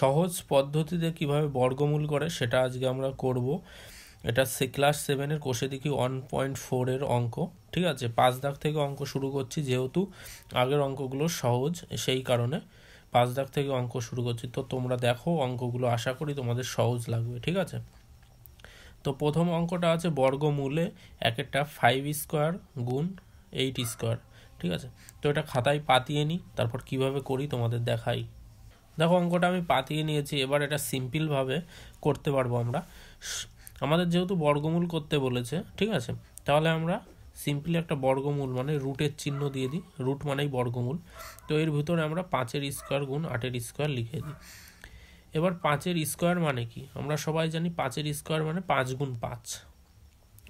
সহজ পদ্ধতিতে কিভাবে বর্গমূল করে সেটা আজকে আমরা করব এটা সে ক্লাস সেভেনের কোষে দেখি ওয়ান পয়েন্ট ফোরের অঙ্ক ঠিক আছে পাঁচ দাগ থেকে অঙ্ক শুরু করছি যেহেতু আগের অঙ্কগুলো সহজ সেই কারণে পাঁচ দাগ থেকে অঙ্ক শুরু করছি তো তোমরা দেখো অঙ্কগুলো আশা করি তোমাদের সহজ লাগবে ঠিক আছে তো প্রথম অঙ্কটা আছে বর্গমূলে এক একটা ফাইভ স্কোয়ার গুণ এইট স্কোয়ার ঠিক আছে তো এটা খাতায় পাতিয়ে নিই তারপর কিভাবে করি তোমাদের দেখাই দেখো অঙ্কটা আমি পাতিয়ে নিয়েছি এবার এটা সিম্পলভাবে করতে পারবো আমরা আমাদের যেহেতু বর্গমূল করতে বলেছে ঠিক আছে তাহলে আমরা সিম্পলি একটা বর্গমূল মানে রুটের চিহ্ন দিয়ে দিই রুট মানেই বর্গমূল তো এর ভিতরে আমরা পাঁচের স্কোয়ার গুণ আটের স্কোয়ার লিখে দিই এবার পাঁচের স্কোয়ার মানে কি আমরা সবাই জানি পাঁচের স্কোয়ার মানে পাঁচ গুণ পাঁচ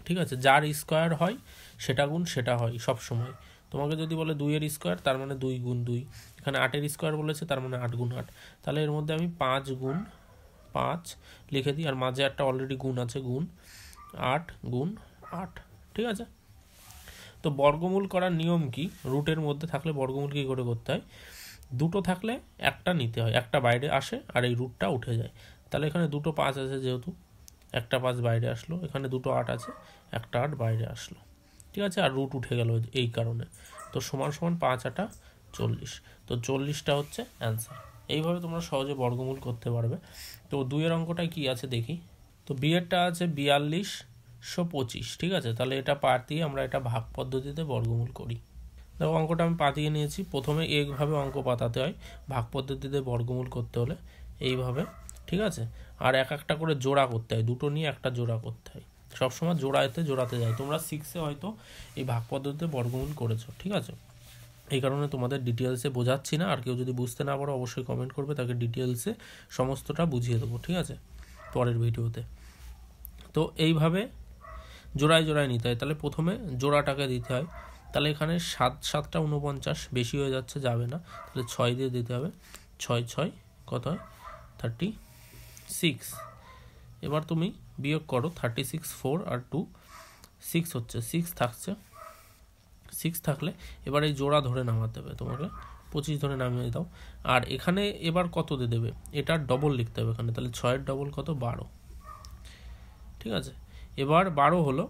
ঠিক আছে যার স্কোয়ার হয় সেটা গুণ সেটা হয় সব সময় তোমাকে যদি বলে দুইয়ের স্কোয়ার তার মানে দুই গুণ দুই এখানে আটের স্কোয়ার বলেছে তার মানে আট গুণ আট তাহলে এর মধ্যে আমি পাঁচ গুণ পাঁচ লিখে দিই আর মাঝে একটা অলরেডি গুণ আছে গুণ আট গুণ আট ঠিক আছে তো বর্গমূল করার নিয়ম কি রুটের মধ্যে থাকলে বর্গমূল কী করে করতে হয় দুটো থাকলে একটা নিতে হয় একটা বাইরে আসে আর এই রুটটা উঠে যায় তাহলে এখানে দুটো পাঁচ আছে যেহেতু একটা পাঁচ বাইরে আসলো এখানে দুটো আট আছে একটা আট বাইরে আসলো ঠিক আছে আর রুট উঠে গেল এই কারণে তো সমান সমান পাঁচ আটা চল্লিশ তো চল্লিশটা হচ্ছে অ্যান্সার এইভাবে তোমরা সহজে বর্গমূল করতে পারবে তো দুইয়ের অঙ্কটা কি আছে দেখি তো বিয়েরটা আছে বিয়াল্লিশশো পঁচিশ ঠিক আছে তাহলে এটা পার দিয়ে আমরা এটা ভাগ পদ্ধতিতে বর্গমূল করি দেখো অঙ্কটা আমি পাতিয়ে নিয়েছি প্রথমে এইভাবে অঙ্ক পাতাতে হয় ভাগ পদ্ধতিতে বর্গমূল করতে হলে এইভাবে ঠিক আছে আর এক একটা করে জোড়া করতে হয় দুটো নিয়ে একটা জোড়া করতে হয় সবসময় জোড়াতে জোড়াতে যায় তোমরা সিক্সে হয়তো এই ভাগ পদ্ধতিতে বর্গমূল করেছো ঠিক আছে এই কারণে তোমাদের ডিটেলসে বোঝাচ্ছি না আর কেউ যদি বুঝতে না পারো অবশ্যই কমেন্ট করবে তাকে ডিটেলসে সমস্তটা বুঝিয়ে দেবো ঠিক আছে পরের ভিডিওতে তো এইভাবে জোড়ায় জোড়ায় নিতে হয় তাহলে প্রথমে জোড়াটাকে দিতে হয় তাহলে এখানে সাত সাতটা উনপঞ্চাশ বেশি হয়ে যাচ্ছে যাবে না তাহলে ছয় দিয়ে দিতে হবে ছয় ছয় কত হয় থার্টি সিক্স এবার তুমি বিয়োগ করো থার্টি সিক্স ফোর আর টু সিক্স হচ্ছে সিক্স থাকছে সিক্স থাকলে এবার এই জোড়া ধরে নামাতে হবে তোমাকে পঁচিশ ধরে নামিয়ে দাও আর এখানে এবার কত দিয়ে দেবে এটা ডবল লিখতে হবে এখানে তাহলে ছয়ের ডবল কত বারো ঠিক আছে এবার বারো হলো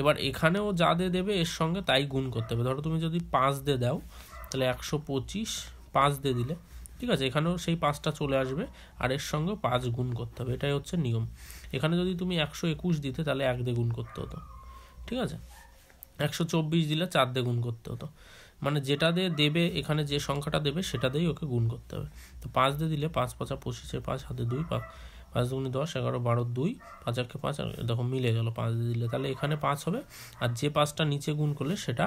এবার এখানেও যা দিয়ে দেবে এর সঙ্গে তাই গুণ করতে হবে ধরো তুমি যদি পাঁচ দিয়ে দাও তাহলে একশো পঁচিশ পাঁচ দিয়ে দিলে ঠিক আছে এখানেও সেই পাঁচটা চলে আসবে আর এর সঙ্গে পাঁচ গুণ করতে হবে এটাই হচ্ছে নিয়ম এখানে যদি তুমি একশো একুশ দিতে তাহলে এক দিয়ে গুণ করতে হতো ঠিক আছে একশো চব্বিশ দিলে চার দিয়ে গুণ করতে হতো মানে যেটা দিয়ে দেবে এখানে যে সংখ্যাটা দেবে সেটা দিয়েই ওকে গুণ করতে হবে তো পাঁচ দিয়ে দিলে পাঁচ পাঁচা পঁচিশে পাঁচ হাতে দুই পাঁচ পাঁচ দুগুণে দশ এগারো বারো দুই পাঁচ একে পাঁচ দেখো মিলে গেলো পাঁচ দিয়ে দিলে তাহলে এখানে পাঁচ হবে আর যে পাঁচটা নিচে গুণ করলে সেটা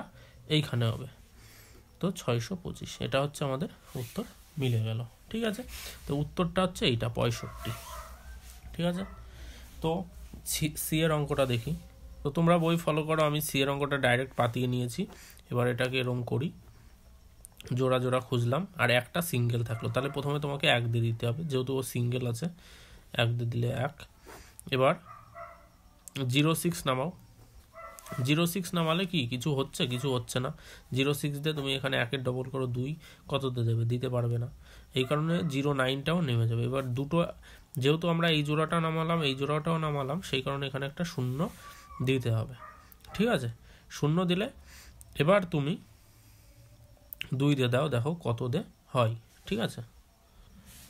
এইখানে হবে তো ছয়শো পঁচিশ এটা হচ্ছে আমাদের উত্তর মিলে গেল ঠিক আছে তো উত্তরটা হচ্ছে এইটা পঁয়ষট্টি ঠিক আছে তো সি এর অঙ্কটা দেখি তো তোমরা বই ফলো করো আমি সি এর অঙ্কটা ডাইরেক্ট পাতিয়ে নিয়েছি এবার এটাকে এরম করি জোড়া জোড়া খুঁজলাম আর একটা সিঙ্গেল থাকলো তাহলে প্রথমে তোমাকে এক দিয়ে দিতে হবে যেহেতু ও সিঙ্গেল আছে এক দিয়ে দিলে এক এবার জিরো সিক্স নামাও জিরো সিক্স নামালে কি কিছু হচ্ছে কিছু হচ্ছে না জিরো সিক্স দিয়ে তুমি এখানে একের ডবল করো দুই কত দিয়ে দেবে দিতে পারবে না এই কারণে জিরো নাইনটাও নেমে যাবে এবার দুটো যেহেতু আমরা এই জোড়াটা নামালাম এই জোড়াটাও নামালাম সেই কারণে এখানে একটা শূন্য দিতে হবে ঠিক আছে শূন্য দিলে এবার তুমি দুই দিয়ে দাও দেখো কত দে হয় ঠিক আছে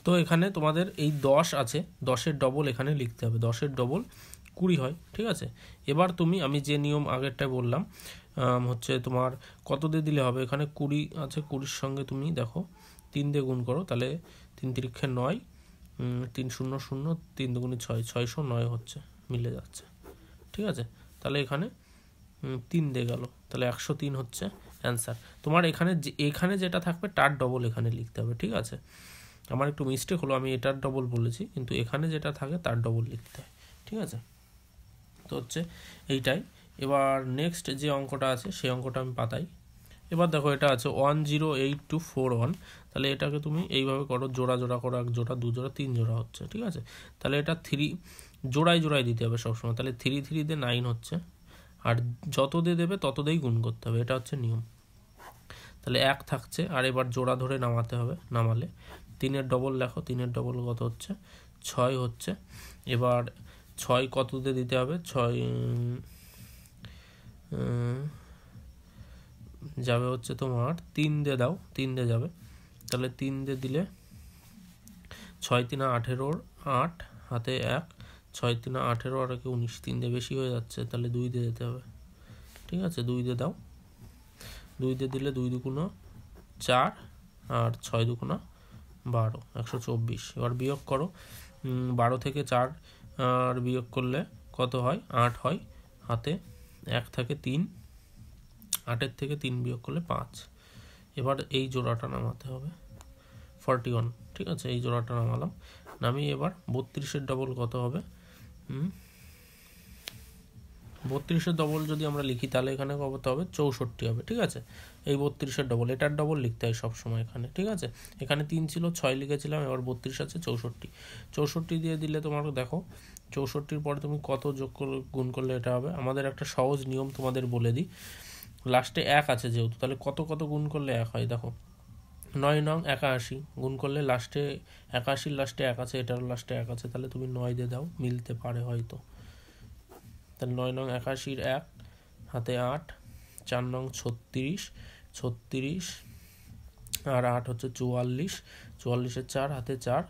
তো এখানে তোমাদের এই দশ আছে দশের ডবল এখানে লিখতে হবে দশের ডবল কুড়ি হয় ঠিক আছে এবার তুমি আমি যে নিয়ম আগেরটায় বললাম হচ্ছে তোমার কত দিয়ে দিলে হবে এখানে কুড়ি আছে কুড়ির সঙ্গে তুমি দেখো তিন দিয়ে গুণ করো তাহলে তিন তিরিক্ষে নয় তিন শূন্য শূন্য তিন দুগুণে ছয় ছয়শো নয় হচ্ছে মিলে যাচ্ছে ঠিক আছে তাহলে এখানে তিন দিয়ে গেল তাহলে একশো তিন হচ্ছে অ্যান্সার তোমার এখানে যে এখানে যেটা থাকবে তার ডবল এখানে লিখতে হবে ঠিক আছে আমার একটু মিস্টেক হলো আমি এটার ডবল বলেছি কিন্তু এখানে যেটা থাকে তার ডবল লিখতে হয় ঠিক আছে তো হচ্ছে এইটাই এবার নেক্সট যে অঙ্কটা আছে সেই অঙ্কটা আমি পাতাই এবার দেখো এটা আছে one zero eight two four one তাহলে এটাকে তুমি এইভাবে করো জোড়া জোড়া করো এক জোড়া দু জোড়া তিন জোড়া হচ্ছে ঠিক আছে তাহলে এটা থ্রি জোড়ায় জোড়ায় দিতে হবে সবসময় তাহলে থ্রি থ্রি দিয়ে নাইন হচ্ছে আর যত দিয়ে দেবে তত দিয়েই গুণ করতে হবে এটা হচ্ছে নিয়ম তাহলে এক থাকছে আর এবার জোড়া ধরে নামাতে হবে নামালে তিনের ডবল লেখো তিনের ডবল কত হচ্ছে ছয় হচ্ছে এবার ছয় কততে দিতে হবে ছয় যাবে হচ্ছে তোমার তিন দিয়ে দাও তিন দিয়ে যাবে তাহলে তিন দিয়ে দিলে ছয় তিনা আঠেরোর আট হাতে এক ছয় তিনা আঠেরো আর কি উনিশ তিন দিয়ে বেশি হয়ে যাচ্ছে তাহলে দুই দিয়ে যেতে হবে ঠিক আছে দুই দিয়ে দাও দুই দিয়ে দিলে দুই দুগুণো চার আর ছয় দুগুণা বারো একশো চব্বিশ এবার বিয়োগ করো বারো থেকে চার আর বিয়োগ করলে কত হয় আট হয় হাতে এক থাকে তিন আটের থেকে তিন বিয়োগ করলে পাঁচ এবার এই জোড়াটা নামাতে হবে ফর্টি ওয়ান ঠিক আছে এই জোড়াটা নামালাম নামিয়ে এবার বত্রিশের ডবল কত হবে বত্রিশের ডবল যদি আমরা লিখি তাহলে এখানে কত হবে চৌষট্টি হবে ঠিক আছে এই বত্রিশের ডবল এটার ডবল লিখতে হয় সবসময় এখানে ঠিক আছে এখানে তিন ছিল ছয় লিখেছিলাম এবার বত্রিশ আছে চৌষট্টি চৌষট্টি দিয়ে দিলে তোমার দেখো চৌষট্টির পরে তুমি কত যোগ করলে গুণ করলে এটা হবে আমাদের একটা সহজ নিয়ম তোমাদের বলে দিই লাস্টে এক আছে যেহেতু তাহলে কত কত গুণ করলে এক হয় দেখো নয় নং একাশি গুণ করলে লাস্টে একাশির লাস্টে এক আছে এটার লাস্টে এক আছে তাহলে তুমি নয় দিয়ে দাও মিলতে পারে হয়তো তাহলে নয় নং একাশির এক হাতে আট চার নং ছত্রিশ ছত্রিশ আর আট হচ্ছে চুয়াল্লিশ চুয়াল্লিশের চার হাতে চার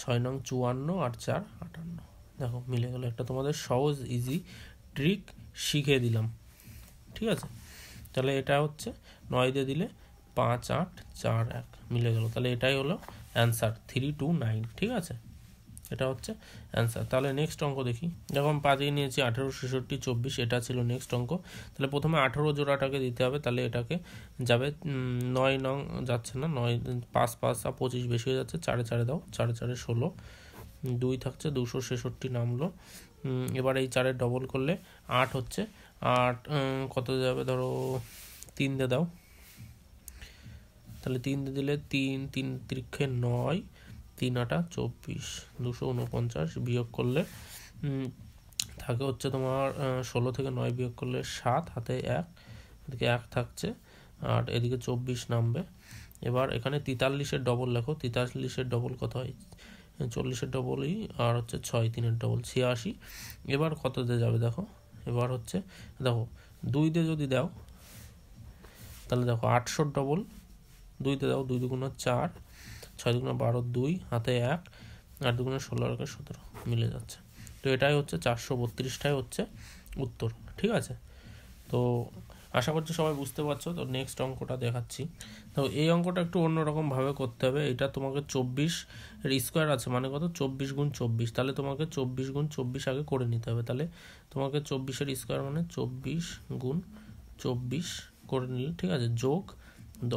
ছয় নং চুয়ান্ন আর চার আটান্ন দেখো মিলে গেলো একটা তোমাদের সহজ ইজি ট্রিক শিখে দিলাম ঠিক আছে তাহলে এটা হচ্ছে নয় দিয়ে দিলে পাঁচ আট চার এক মিলে গেল তাহলে এটাই হলো অ্যান্সার থ্রি টু নাইন ঠিক আছে এটা হচ্ছে অ্যান্সার তাহলে নেক্সট অঙ্ক দেখি যখন পাঁচই নিয়েছি আঠেরো ছেষট্টি চব্বিশ এটা ছিল নেক্সট অঙ্ক তাহলে প্রথমে আঠেরো জোড়াটাকে দিতে হবে তাহলে এটাকে যাবে নয় নং যাচ্ছে না নয় পাঁচ পাঁচ আর পঁচিশ বেশি হয়ে যাচ্ছে চারে চারে দাও চারে চারে ষোলো দুই থাকছে দুশো ছেষট্টি নামলো এবার এই চারে ডবল করলে আট হচ্ছে আট কত যাবে ধরো তিন দিয়ে দাও তাহলে তিন দিয়ে দিলে তিন তিন ত্রিক্ষে নয় তিন আটা চব্বিশ দুশো উনপঞ্চাশ বিয়োগ করলে থাকে হচ্ছে তোমার ষোলো থেকে নয় বিয়োগ করলে সাত হাতে এক এদিকে এক থাকছে আর এদিকে চব্বিশ নামবে এবার এখানে তেতাল্লিশের ডবল লেখো তেতাল্লিশের ডবল কত হয় চল্লিশের ডবলই আর হচ্ছে ছয় তিনের ডবল ছিয়াশি এবার কত দিয়ে যাবে দেখো এবার হচ্ছে দেখো দুই দিয়ে যদি দাও তাহলে দেখো আটশোর ডবল দুইতে দাও দুই দুগুণা চার ছয় দুগুণে বারো দুই হাতে এক আট দুগুণে ষোলো আর সতেরো মিলে যাচ্ছে তো এটাই হচ্ছে চারশো বত্রিশটাই হচ্ছে উত্তর ঠিক আছে তো আশা করছি সবাই বুঝতে পারছো তো নেক্সট অঙ্কটা দেখাচ্ছি তো এই অঙ্কটা একটু অন্যরকমভাবে করতে হবে এটা তোমাকে চব্বিশ স্কোয়ার আছে মানে কত চব্বিশ গুণ চব্বিশ তাহলে তোমাকে চব্বিশ গুণ চব্বিশ আগে করে নিতে হবে তাহলে তোমাকে চব্বিশের স্কোয়ার মানে চব্বিশ গুণ চব্বিশ করে নিলে ঠিক আছে যোগ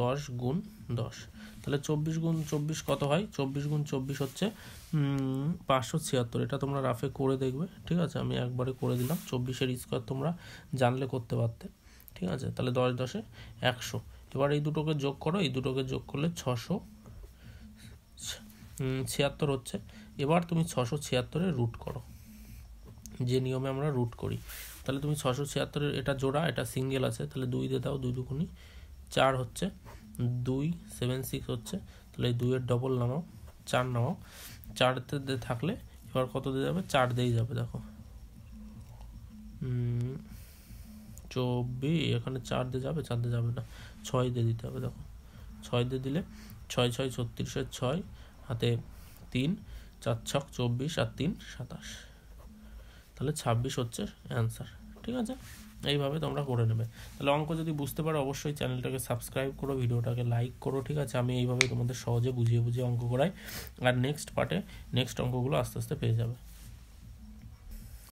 দশ গুণ দশ তাহলে চব্বিশ গুণ চব্বিশ কত হয় চব্বিশ গুণ চব্বিশ হচ্ছে পাঁচশো ছিয়াত্তর এটা তোমরা রাফে করে দেখবে ঠিক আছে আমি একবারে করে দিলাম চব্বিশের স্কোয়ার তোমরা জানলে করতে পারতে ঠিক আছে তাহলে দশ দশে একশো এবার এই দুটোকে যোগ করো এই দুটোকে যোগ করলে ছশো ছিয়াত্তর হচ্ছে এবার তুমি ছশো ছিয়াত্তরে রুট করো যে নিয়মে আমরা রুট করি তাহলে তুমি ছশো ছিয়াত্তরের এটা জোড়া এটা সিঙ্গেল আছে তাহলে দুই দিয়ে দাও দুই দুকুনি চার হচ্ছে দুই সেভেন সিক্স হচ্ছে তাহলে দুইয়ের ডবল নামাও চার নামাও চারতে থাকলে এবার কত দিয়ে যাবে চার দিয়েই যাবে দেখো চব্বিশ এখানে চার দিয়ে যাবে চার দিয়ে যাবে না ছয় দিয়ে দিতে হবে দেখো ছয় দিয়ে দিলে ছয় ছয় ছত্রিশের ছয় হাতে তিন চার ছক চব্বিশ আর তিন সাতাশ তাহলে ছাব্বিশ হচ্ছে অ্যান্সার ঠিক আছে এইভাবে তোমরা করে নেবে তাহলে অঙ্ক যদি বুঝতে পারো অবশ্যই চ্যানেলটাকে সাবস্ক্রাইব করো ভিডিওটাকে লাইক করো ঠিক আছে আমি এইভাবে তোমাদের সহজে বুঝিয়ে বুঝিয়ে অঙ্ক করাই আর নেক্সট পার্টে নেক্সট অঙ্কগুলো আস্তে আস্তে পেয়ে যাবে